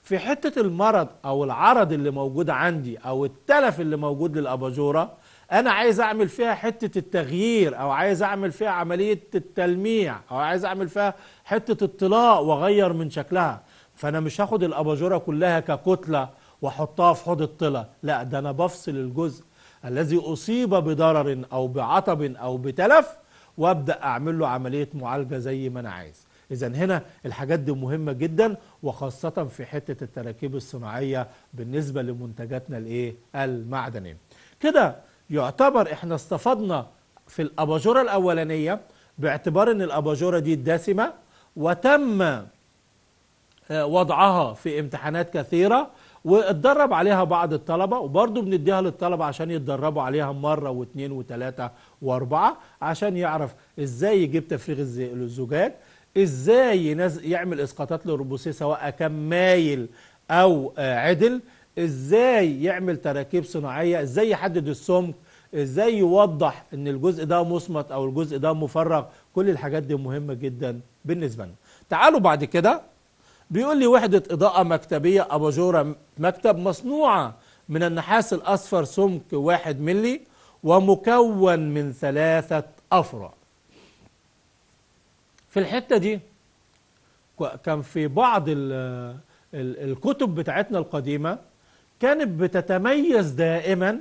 في حتة المرض أو العرض اللي موجود عندي أو التلف اللي موجود للأباجورة انا عايز اعمل فيها حته التغيير او عايز اعمل فيها عمليه التلميع او عايز اعمل فيها حته الطلاء واغير من شكلها فانا مش هاخد الاباجوره كلها ككتله واحطها في حوض الطلاء لا ده انا بفصل الجزء الذي اصيب بضرر او بعطب او بتلف وابدا اعمل له عمليه معالجه زي ما انا عايز اذا هنا الحاجات دي مهمه جدا وخاصه في حته التراكيب الصناعيه بالنسبه لمنتجاتنا الايه المعدنيه كده يعتبر احنا استفدنا في الاباجوره الاولانيه باعتبار ان الاباجوره دي الدسمه وتم آه، وضعها في امتحانات كثيره واتدرب عليها بعض الطلبه وبرضه بنديها للطلبه عشان يتدربوا عليها مره واثنين وثلاثه واربعه عشان يعرف ازاي يجيب تفريغ الزجاج ازاي يعمل اسقاطات للربوسيه سواء كان مايل او آه، عدل ازاي يعمل تراكيب صناعيه ازاي يحدد السمك ازاي يوضح ان الجزء ده مصمت او الجزء ده مفرغ كل الحاجات دي مهمه جدا بالنسبه لنا تعالوا بعد كده بيقول لي وحده اضاءه مكتبيه اباجوره مكتب مصنوعه من النحاس الاصفر سمك واحد ملي ومكون من ثلاثه افرع في الحته دي كان في بعض الكتب بتاعتنا القديمه كانت بتتميز دائما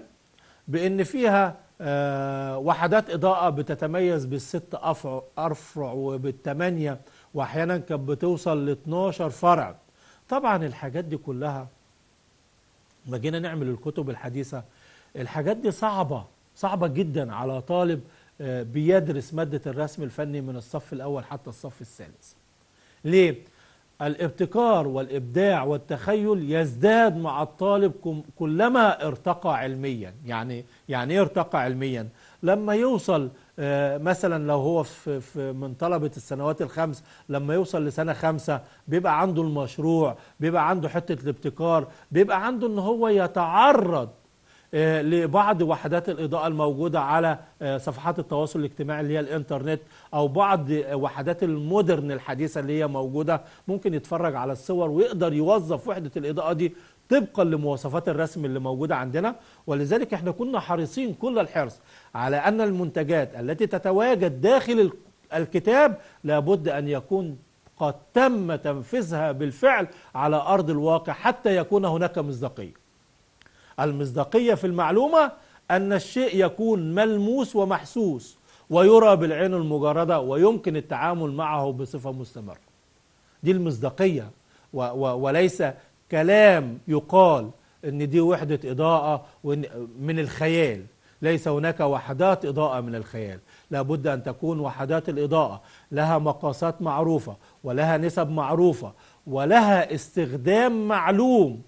بأن فيها آه، وحدات إضاءة بتتميز بالست أفرع وبالتمانية وأحيانا كانت بتوصل ل 12 فرع طبعا الحاجات دي كلها ما جينا نعمل الكتب الحديثة الحاجات دي صعبة صعبة جدا على طالب آه، بيدرس مادة الرسم الفني من الصف الأول حتى الصف الثالث ليه؟ الابتكار والإبداع والتخيل يزداد مع الطالب كلما ارتقى علميا يعني يعني إيه ارتقى علميا لما يوصل آه، مثلا لو هو في من طلبة السنوات الخمس لما يوصل لسنة خمسة بيبقى عنده المشروع بيبقى عنده حتة الابتكار بيبقى عنده ان هو يتعرض آه، لبعض وحدات الإضاءة الموجودة على آه، صفحات التواصل الاجتماعي اللي هي الإنترنت أو بعض وحدات المودرن الحديثة اللي هي موجودة ممكن يتفرج على الصور ويقدر يوظف وحدة الإضاءة دي طبقا لمواصفات الرسم اللي موجودة عندنا ولذلك احنا كنا حريصين كل الحرص على أن المنتجات التي تتواجد داخل الكتاب لابد أن يكون قد تم تنفيذها بالفعل على أرض الواقع حتى يكون هناك مصداقية المصداقية في المعلومة أن الشيء يكون ملموس ومحسوس ويرى بالعين المجردة ويمكن التعامل معه بصفة مستمرة دي المصداقية و و وليس كلام يقال ان دي وحدة إضاءة من الخيال ليس هناك وحدات إضاءة من الخيال لابد أن تكون وحدات الإضاءة لها مقاسات معروفة ولها نسب معروفة ولها استخدام معلوم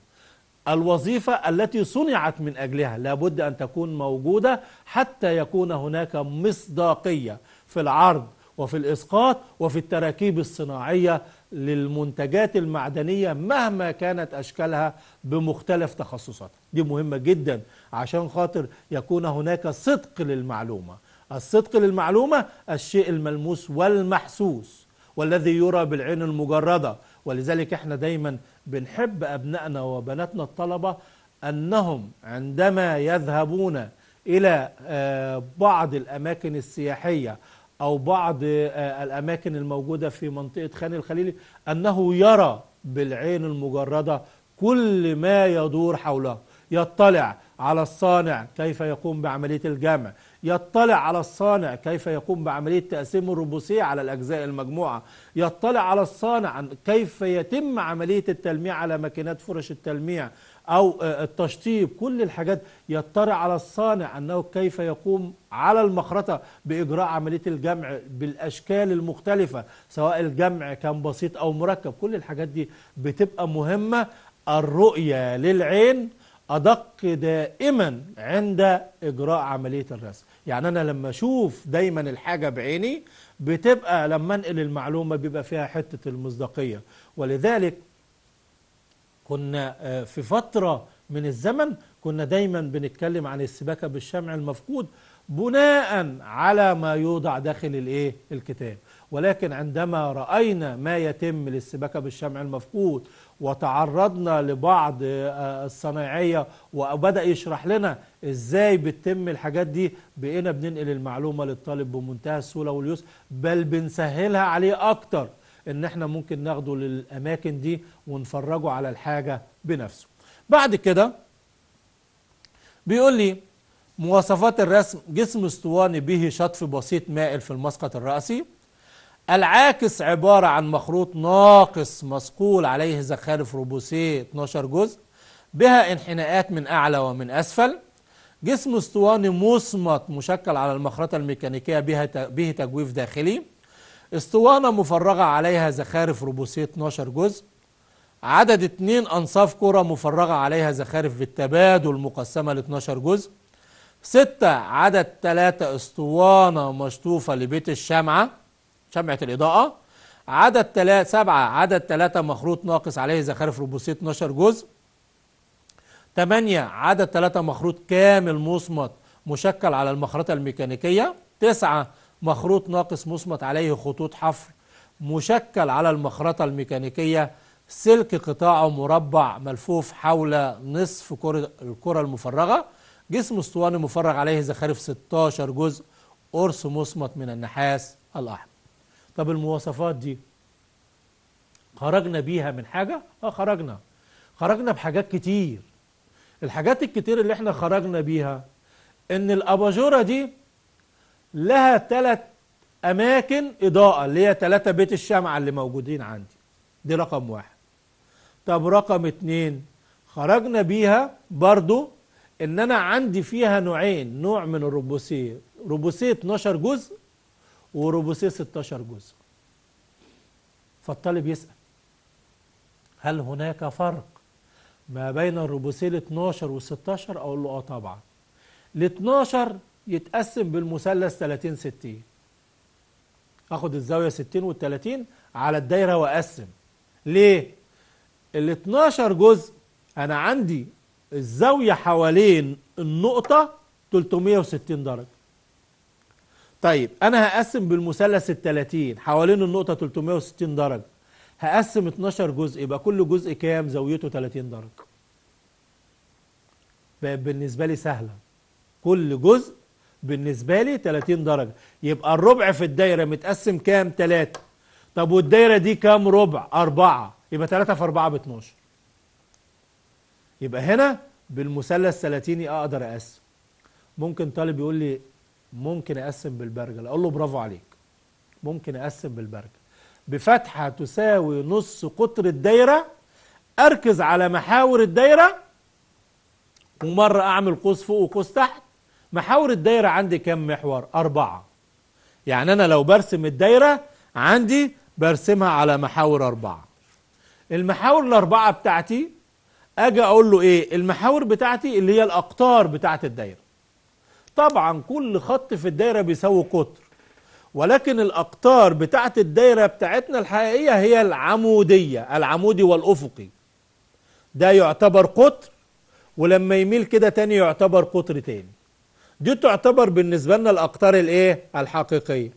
الوظيفة التي صنعت من أجلها لابد أن تكون موجودة حتى يكون هناك مصداقية في العرض وفي الإسقاط وفي التراكيب الصناعية للمنتجات المعدنية مهما كانت أشكالها بمختلف تخصصاتها دي مهمة جدا عشان خاطر يكون هناك صدق للمعلومة الصدق للمعلومة الشيء الملموس والمحسوس والذي يرى بالعين المجرده ولذلك احنا دايما بنحب أبنائنا وبناتنا الطلبة أنهم عندما يذهبون إلى آه، بعض الأماكن السياحية أو بعض آه، الأماكن الموجودة في منطقة خان الخليلي أنه يرى بالعين المجردة كل ما يدور حوله يطلع على الصانع كيف يقوم بعملية الجمع يطلع على الصانع كيف يقوم بعملية تقسيم الربوسية على الأجزاء المجموعة يطلع على الصانع كيف يتم عملية التلميع على ماكينات فرش التلميع أو آه، التشطيب كل الحاجات يطلع على الصانع أنه كيف يقوم على المخرطة بإجراء عملية الجمع بالأشكال المختلفة سواء الجمع كان بسيط أو مركب كل الحاجات دي بتبقى مهمة الرؤية للعين أدق دائما عند إجراء عملية الرسم يعني انا لما اشوف دايما الحاجه بعيني بتبقى لما انقل المعلومه بيبقى فيها حته المصداقيه ولذلك كنا آه، في فتره من الزمن كنا دايما بنتكلم عن السباكه بالشمع المفقود بناء على ما يوضع داخل الايه الكتاب ولكن عندما راينا ما يتم للسباكه بالشمع المفقود وتعرضنا لبعض آه، الصنايعيه وبدا يشرح لنا ازاي بتتم الحاجات دي بقينا بننقل المعلومه للطالب بمنتهى السهوله واليسر بل بنسهلها عليه اكتر ان احنا ممكن ناخده للاماكن دي ونفرجه على الحاجه بنفسه بعد كده بيقول لي مواصفات الرسم جسم اسطواني به شطف بسيط مائل في المسقط الرأسي العاكس عبارة عن مخروط ناقص مثقول عليه زخارف روبوسيه 12 جزء بها انحناءات من أعلى ومن أسفل جسم اسطواني مصمت مشكل على المخرطة الميكانيكية بها به تجويف داخلي اسطوانة مفرغة عليها زخارف روبوسيه 12 جزء عدد اثنين أنصاف كرة مفرغة عليها زخارف بالتبادل مقسمة ل 12 جزء ستة عدد ثلاثة اسطوانة مشطوفة لبيت الشمعة شمعة الإضاءة عدد تلات سبعة عدد ثلاثة مخروط ناقص عليه زخارف ربوسيت 12 جزء تمانية عدد ثلاثة مخروط كامل مصمت مشكل على المخرطة الميكانيكية تسعة مخروط ناقص مصمت عليه خطوط حفر مشكل على المخرطة الميكانيكية سلك قطاعه مربع ملفوف حول نصف كرة الكرة المفرغة جسم اسطواني مفرغ عليه زخارف 16 جزء قرص مصمت من النحاس الأحمر طب المواصفات دي خرجنا بيها من حاجة؟ اه خرجنا خرجنا بحاجات كتير الحاجات الكتير اللي احنا خرجنا بيها ان الاباجورة دي لها ثلاث اماكن اضاءة اللي هي ثلاثة بيت الشمعة اللي موجودين عندي دي رقم واحد طب رقم اتنين خرجنا بيها برضو ان انا عندي فيها نوعين نوع من الروبوسيه روبوسيه 12 جزء وربوسيه 16 جزء فالطالب يسأل هل هناك فرق ما بين الربوسيه ال 12 وال 16 اقول له اه طبعا ال 12 يتقسم بالمثلث 30 60 اخد الزاويه 60 وال 30 على الدايره واقسم ليه ال 12 جزء انا عندي الزاويه حوالين النقطه 360 درجه طيب انا هقسم بالمثلث ال 30 حوالين النقطه 360 درجه هقسم 12 جزء يبقى كل جزء كام زاويته 30 درجه بقت بالنسبه لي سهله كل جزء بالنسبه لي 30 درجه يبقى الربع في الدايره متقسم كام 3 طب والدايره دي كام ربع 4 يبقى 3 في 4 ب 12 يبقى هنا بالمثلث 30 اقدر اقسم ممكن طالب يقول لي ممكن اقسم بالبرجل اقول له برافو عليك ممكن اقسم بالبرجل بفتحه تساوي نص قطر الدايره اركز على محاور الدايره ومره اعمل قوس فوق وقوس تحت محاور الدايره عندي كم محور اربعه يعني انا لو برسم الدايره عندي برسمها على محاور اربعه المحاور الاربعه بتاعتي اجي اقول له ايه المحاور بتاعتي اللي هي الاقطار بتاعت الدايره طبعا كل خط في الدايره بيساوي قطر ولكن الاقطار بتاعه الدايره بتاعتنا الحقيقيه هي العموديه العمودي والافقي ده يعتبر قطر ولما يميل كده تاني يعتبر قطر تاني دي تعتبر بالنسبه لنا الاقطار الايه الحقيقيه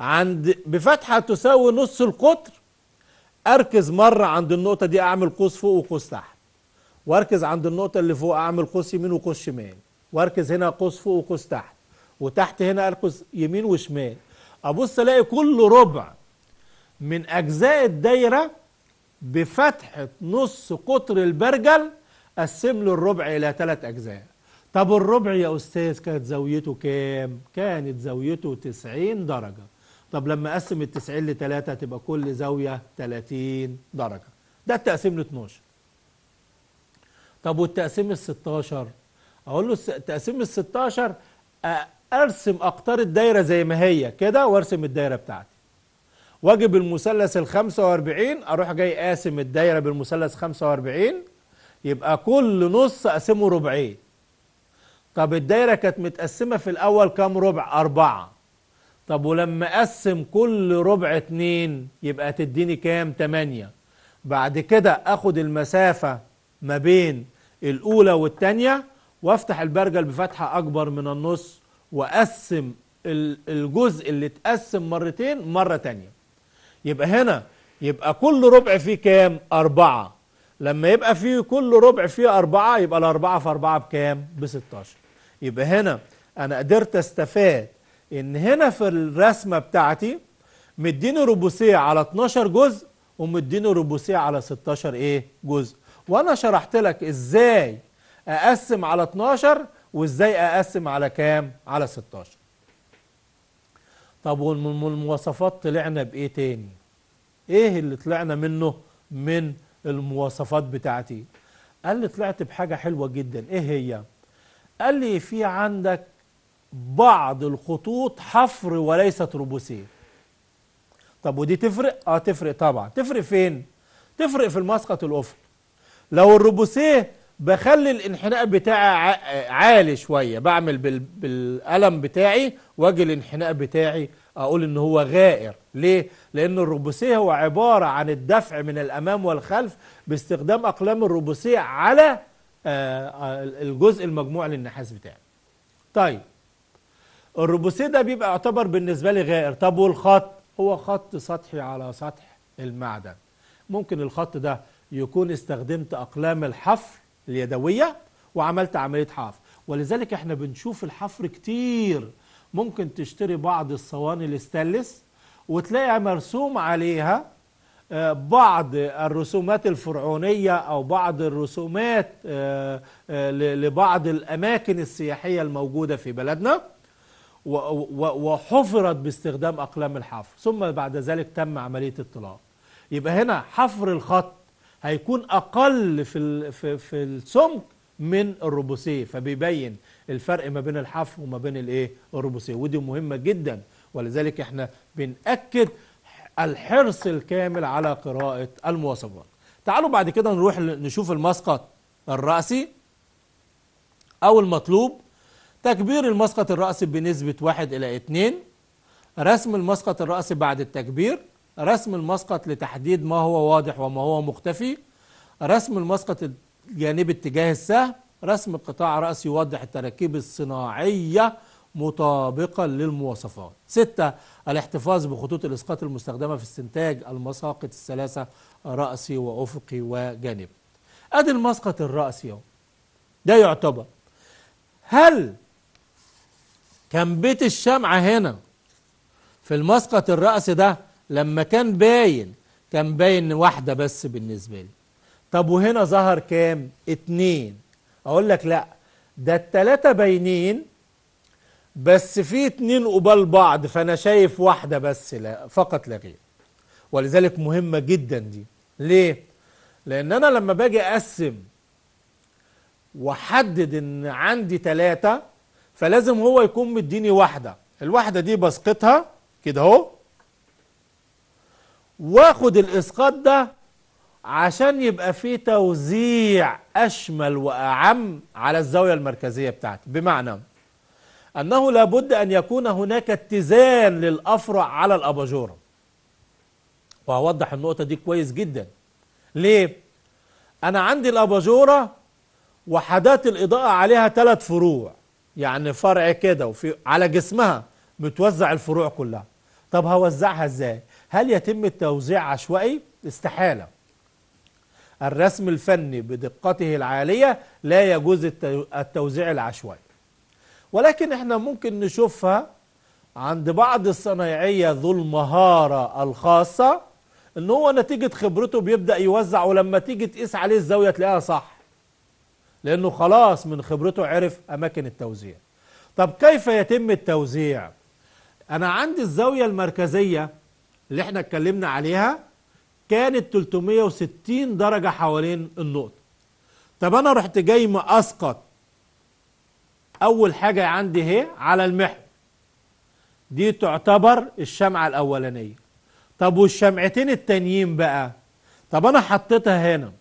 عند بفتحه تساوي نص القطر اركز مره عند النقطه دي اعمل قوس فوق وقوس تحت واركز عند النقطه اللي فوق اعمل قوس يمين وقوس شمال واركز هنا قوس فوق وقوس تحت وتحت هنا اركز يمين وشمال ابص الاقي كل ربع من اجزاء الدايره بفتحه نص قطر البرجل قسم له الربع الى ثلاث اجزاء طب الربع يا استاذ كانت زاويته كام كانت زاويته 90 درجه طب لما اقسم ال 90 ل 3 تبقى كل زاويه 30 درجه ده التقسيم ل 12 طب والتقسيم ال 16 اقول له تقسيم ال 16 ارسم اقطار الدايره زي ما هي كده وارسم الدايره بتاعتي واجب المثلث ال 45 اروح جاي قاسم الدايره بالمثلث 45 يبقى كل نص اقسمه ربعين طب الدايره كانت متقسمه في الاول كام ربع اربعه طب ولما اقسم كل ربع اتنين يبقى تديني كام تمانية بعد كده اخد المسافه ما بين الاولى والتانيه وافتح البرجل بفتحة أكبر من النص وأقسم الجزء اللي اتقسم مرتين مرة تانية يبقى هنا يبقى كل ربع فيه كام؟ أربعة لما يبقى فيه كل ربع فيه أربعة يبقى الأربعة في أربعة بكام؟ بستاشر يبقى هنا أنا قدرت أستفاد إن هنا في الرسمة بتاعتي مديني ربوسية على 12 جزء ومديني ربوسية على 16 إيه؟ جزء وأنا شرحت لك إزاي اقسم على 12 وازاي اقسم على كام على 16 طب والمواصفات طلعنا بايه تاني ايه اللي طلعنا منه من المواصفات بتاعتي قال لي طلعت بحاجه حلوه جدا ايه هي قال لي في عندك بعض الخطوط حفر وليست روبوسيه طب ودي تفرق اه تفرق طبعا تفرق فين تفرق في المسقط الافقي لو الروبوسيه بخلي الانحناء بتاعي عالي شوية بعمل بالقلم بتاعي واجي الانحناء بتاعي اقول ان هو غائر ليه؟ لان الروبوسيه هو عبارة عن الدفع من الامام والخلف باستخدام اقلام الروبوسيه على آه، آه، الجزء المجموع للنحاس بتاعي طيب الروبوسيه ده بيبقى يعتبر بالنسبة لي غائر طب والخط؟ هو خط سطحي على سطح المعدن ممكن الخط ده يكون استخدمت اقلام الحفر اليدوية وعملت عملية حفر ولذلك احنا بنشوف الحفر كتير ممكن تشتري بعض الصواني الاستانلس وتلاقي مرسوم عليها آه، بعض الرسومات الفرعونية أو بعض الرسومات آه، آه، لبعض الأماكن السياحية الموجودة في بلدنا وحفرت باستخدام أقلام الحفر ثم بعد ذلك تم عملية الطلاء يبقى هنا حفر الخط هيكون اقل في في, في السمك من الروبوسيه فبيبين الفرق ما بين الحفر وما بين الايه الروبوسيه ودي مهمه جدا ولذلك احنا بنأكد الحرص الكامل على قراءة المواصفات تعالوا بعد كده نروح نشوف المسقط الرأسي أو المطلوب تكبير المسقط الرأسي بنسبة 1 إلى 2 رسم المسقط الرأسي بعد التكبير رسم المسقط لتحديد ما هو واضح وما هو مختفي رسم المسقط الجانبي اتجاه السهم رسم قطاع رأس يوضح التراكيب الصناعية مطابقة للمواصفات ستة الاحتفاظ بخطوط الإسقاط المستخدمة في استنتاج المساقط الثلاثة رأسي وأفقي وجانبي أدي المسقط الرأسي أهو ده يعتبر هل كان بيت الشمعة هنا في المسقط الرأسي ده لما كان باين كان باين واحدة بس بالنسبة لي طب وهنا ظهر كام اتنين اقول لك لا ده التلاتة باينين بس في اتنين قبال بعض فانا شايف واحدة بس لا فقط لا غير ولذلك مهمة جدا دي ليه لان انا لما باجي اقسم واحدد ان عندي تلاتة فلازم هو يكون مديني واحدة الواحدة دي بسقطها كده اهو واخد الاسقاط ده عشان يبقى فيه توزيع اشمل واعم على الزاويه المركزيه بتاعتي بمعنى انه لابد ان يكون هناك اتزان للافرع على الاباجوره وهوضح النقطه دي كويس جدا ليه انا عندي الاباجوره وحدات الاضاءه عليها ثلاث فروع يعني فرع كده وفي على جسمها متوزع الفروع كلها طب هوزعها ازاي هل يتم التوزيع عشوائي؟ استحالة الرسم الفني بدقته العالية لا يجوز التوزيع العشوائي ولكن احنا ممكن نشوفها عند بعض الصنايعية ذو المهارة الخاصة ان هو نتيجة خبرته بيبدأ يوزع ولما تيجي تقيس عليه الزاوية تلاقيها صح لانه خلاص من خبرته عرف اماكن التوزيع طب كيف يتم التوزيع انا عندي الزاوية المركزية اللي احنا اتكلمنا عليها كانت 360 درجة حوالين النقطة طب انا رحت جاي مأسقط اول حاجة عندي اهي على المحور دي تعتبر الشمعة الاولانية طب والشمعتين التانيين بقى طب انا حطيتها هنا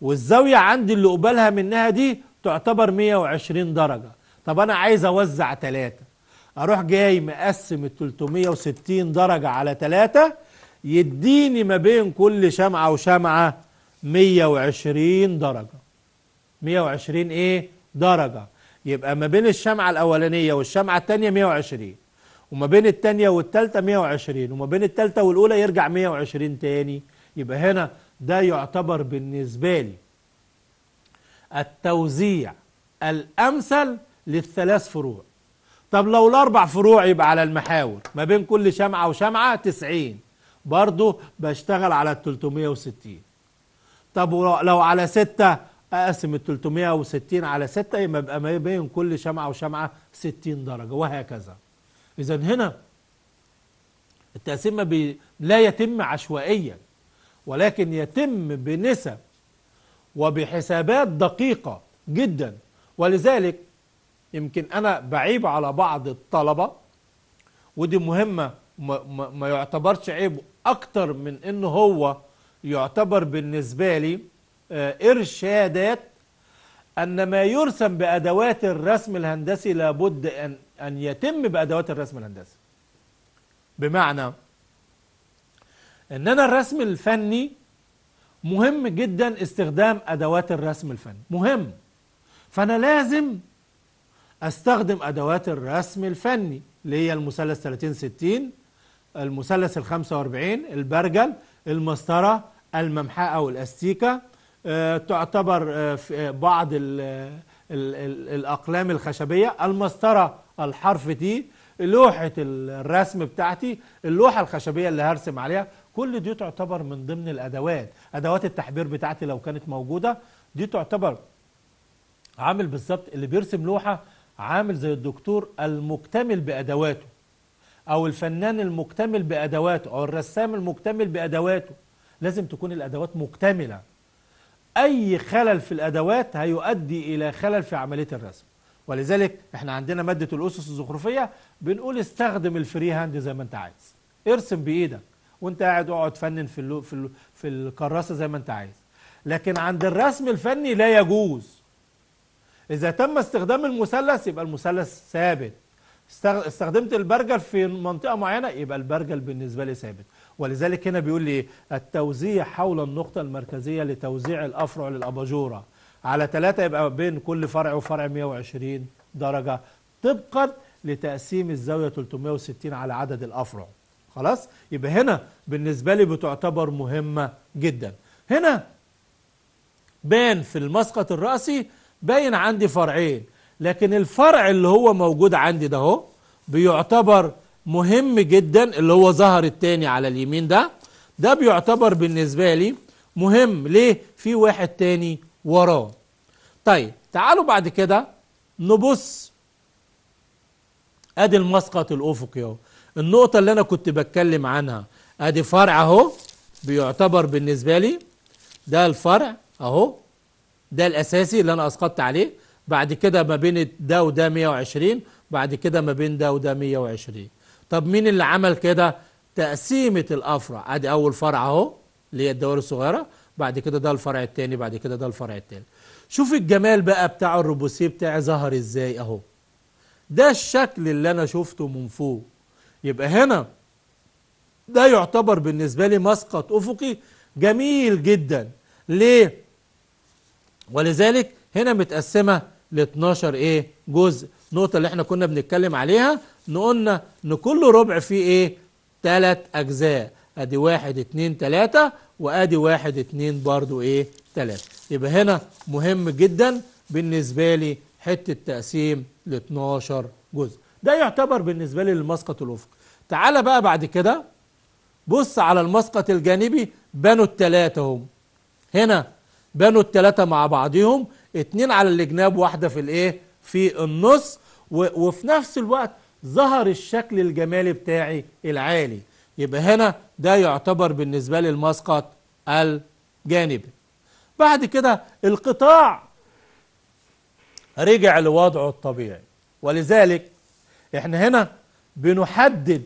والزاوية عندي اللي قبالها منها دي تعتبر 120 درجة طب انا عايز اوزع ثلاثة اروح جاي مقسم ال 360 درجه على 3 يديني ما بين كل شمعه وشمعه 120 درجه 120 ايه درجه يبقى ما بين الشمعه الاولانيه والشمعه الثانيه 120 وما بين الثانيه والثالثه 120 وما بين الثالثه والاولى يرجع 120 تاني يبقى هنا ده يعتبر بالنسبه لي التوزيع الامثل للثلاث فروع طب لو الاربع فروع يبقى على المحاور ما بين كل شمعة وشمعة 90 برضه بشتغل على ال 360 طب لو على 6 اقسم ال 360 على 6 يبقى ما بين كل شمعة وشمعة 60 درجة وهكذا اذا هنا التقسيم بي... لا يتم عشوائيا ولكن يتم بنسب وبحسابات دقيقة جدا ولذلك يمكن انا بعيب على بعض الطلبه ودي مهمه ما, يعتبرش عيب اكتر من ان هو يعتبر بالنسبه لي آه، ارشادات ان ما يرسم بادوات الرسم الهندسي لابد ان ان يتم بادوات الرسم الهندسي بمعنى ان انا الرسم الفني مهم جدا استخدام ادوات الرسم الفني مهم فانا لازم استخدم ادوات الرسم الفني اللي هي المثلث 30 60 المثلث ال 45 البرجل المسطره الممحاء او الاستيكه آه، تعتبر آه، في آه، بعض الـ الـ الـ الاقلام الخشبيه المسطره الحرف تي لوحه الرسم بتاعتي اللوحه الخشبيه اللي هرسم عليها كل دي تعتبر من ضمن الادوات ادوات التحبير بتاعتي لو كانت موجوده دي تعتبر عامل بالظبط اللي بيرسم لوحه عامل زي الدكتور المكتمل بأدواته أو الفنان المكتمل بأدواته أو الرسام المكتمل بأدواته لازم تكون الأدوات مكتملة أي خلل في الأدوات هيؤدي إلى خلل في عملية الرسم ولذلك احنا عندنا مادة الأسس الزخرفية بنقول استخدم الفري هاند زي ما انت عايز ارسم بإيدك وانت قاعد اقعد فنن في في, في الكراسة زي ما انت عايز لكن عند الرسم الفني لا يجوز إذا تم استخدام المثلث يبقى المثلث ثابت استخدمت البرجل في منطقة معينة يبقى البرجل بالنسبة لي ثابت ولذلك هنا بيقول لي التوزيع حول النقطة المركزية لتوزيع الأفرع للأباجورة على ثلاثة يبقى بين كل فرع وفرع 120 درجة طبقا لتقسيم الزاوية 360 على عدد الأفرع خلاص يبقى هنا بالنسبة لي بتعتبر مهمة جدا هنا بان في المسقط الرأسي باين عندي فرعين لكن الفرع اللي هو موجود عندي ده اهو بيعتبر مهم جدا اللي هو ظهر التاني على اليمين ده ده بيعتبر بالنسبة لي مهم ليه في واحد تاني وراه طيب تعالوا بعد كده نبص ادي المسقط الافقي اهو النقطة اللي انا كنت بتكلم عنها ادي فرع اهو بيعتبر بالنسبة لي ده الفرع اهو ده الأساسي اللي أنا أسقطت عليه بعد كده ما بين ده وده 120 بعد كده ما بين ده وده 120 طب مين اللي عمل كده تقسيمة الأفرع أدي أول فرع أهو اللي هي الدوائر الصغيرة بعد كده ده الفرع الثاني بعد كده ده الفرع الثالث شوف الجمال بقى بتاع الروبوسيه بتاعي ظهر ازاي اهو ده الشكل اللي انا شفته من فوق يبقى هنا ده يعتبر بالنسبة لي مسقط أفقي جميل جدا ليه؟ ولذلك هنا متقسمة ل 12 ايه جزء النقطة اللي احنا كنا بنتكلم عليها قلنا ان كل ربع فيه ايه ثلاث اجزاء ادي واحد اتنين تلاتة وادي واحد اتنين برضو ايه تلاتة يبقى هنا مهم جدا بالنسبة لي حتة تقسيم ل 12 جزء ده يعتبر بالنسبة لي للمسقط الأفق تعالى بقى بعد كده بص على المسقط الجانبي بنوا التلاتة هم هنا بنوا التلاتة مع بعضهم اتنين على الجناب واحدة في الايه في النص وفي نفس الوقت ظهر الشكل الجمالي بتاعي العالي يبقى هنا ده يعتبر بالنسبة لي المسقط الجانبي بعد كده القطاع رجع لوضعه الطبيعي ولذلك احنا هنا بنحدد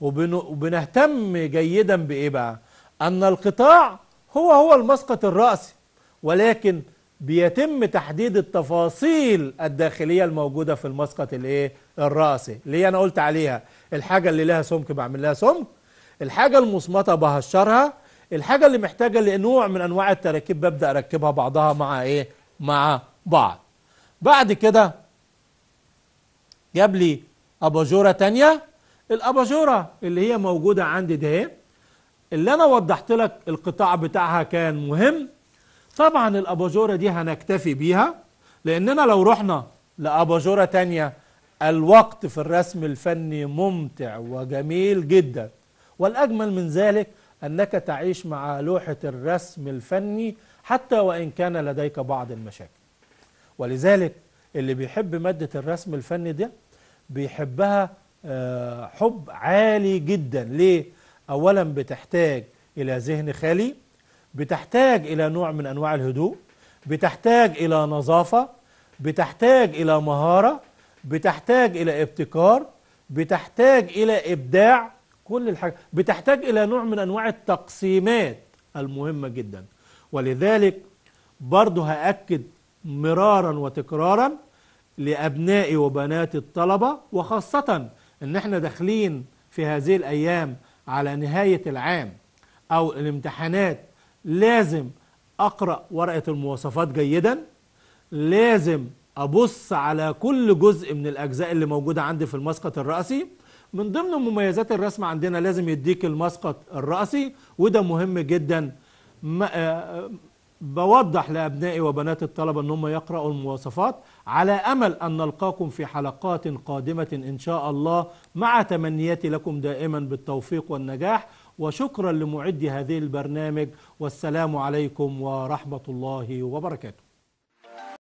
وبنهتم جيدا بايه بقى ان القطاع هو هو المسقط الرأسي ولكن بيتم تحديد التفاصيل الداخلية الموجودة في المسقط الايه الرأسي اللي انا قلت عليها الحاجة اللي لها سمك بعمل لها سمك الحاجة المصمتة بهشرها الحاجة اللي محتاجة لنوع من انواع التراكيب ببدأ اركبها بعضها مع ايه مع بعض بعد كده جاب لي اباجورة تانية الاباجورة اللي هي موجودة عندي ده اللي انا وضحت لك القطاع بتاعها كان مهم طبعا الاباجوره دي هنكتفي بيها لاننا لو رحنا لاباجوره تانية الوقت في الرسم الفني ممتع وجميل جدا والاجمل من ذلك انك تعيش مع لوحه الرسم الفني حتى وان كان لديك بعض المشاكل ولذلك اللي بيحب ماده الرسم الفني ده بيحبها آه، حب عالي جدا ليه اولا بتحتاج الى ذهن خالي بتحتاج إلى نوع من أنواع الهدوء بتحتاج إلى نظافة بتحتاج إلى مهارة بتحتاج إلى ابتكار بتحتاج إلى إبداع كل الحاجة بتحتاج إلى نوع من أنواع التقسيمات المهمة جدا ولذلك برضه هأكد مرارا وتكرارا لأبنائي وبنات الطلبة وخاصة إن احنا داخلين في هذه الأيام على نهاية العام أو الامتحانات لازم أقرأ ورقة المواصفات جيدا لازم أبص على كل جزء من الأجزاء اللي موجودة عندي في المسقط الرأسي من ضمن مميزات الرسم عندنا لازم يديك المسقط الرأسي وده مهم جدا آه، بوضح لأبنائي وبنات الطلبة أن هم يقرأوا المواصفات على أمل أن نلقاكم في حلقات قادمة إن شاء الله مع تمنياتي لكم دائما بالتوفيق والنجاح وشكرا لمعدي هذه البرنامج والسلام عليكم ورحمة الله وبركاته